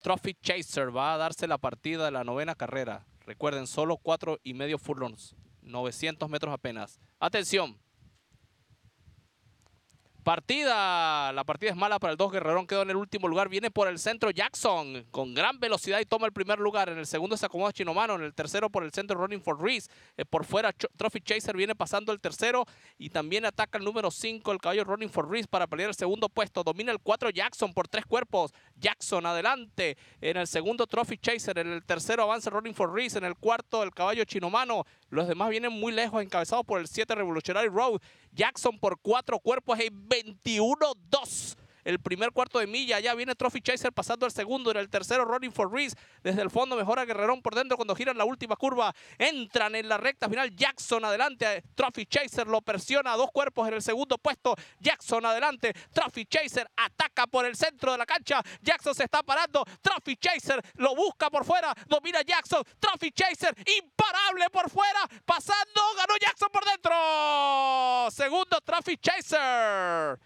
Trophy Chaser va a darse la partida de la novena carrera. Recuerden, solo cuatro y medio furlongs, 900 metros apenas. Atención, Partida, la partida es mala para el 2, Guerrerón quedó en el último lugar, viene por el centro Jackson con gran velocidad y toma el primer lugar, en el segundo se acomoda Chinomano, en el tercero por el centro Running for Reese, eh, por fuera Trophy Chaser viene pasando el tercero y también ataca el número 5, el caballo Running for Reese para pelear el segundo puesto, domina el 4 Jackson por tres cuerpos, Jackson adelante, en el segundo Trophy Chaser, en el tercero avanza Running for Reese, en el cuarto el caballo Chinomano, los demás vienen muy lejos encabezados por el 7 Revolutionary Road, Jackson por cuatro cuerpos y 21-2 el primer cuarto de milla. Ya viene Trophy Chaser pasando al segundo. En el tercero, Running for Reese. Desde el fondo mejora Guerrerón por dentro cuando giran la última curva. Entran en la recta final. Jackson adelante. Trophy Chaser lo presiona a dos cuerpos en el segundo puesto. Jackson adelante. Trophy Chaser ataca por el centro de la cancha. Jackson se está parando. Trophy Chaser lo busca por fuera. Domina Jackson. Trophy Chaser imparable por fuera. Pasando. Ganó Jackson. Trophy Chaser.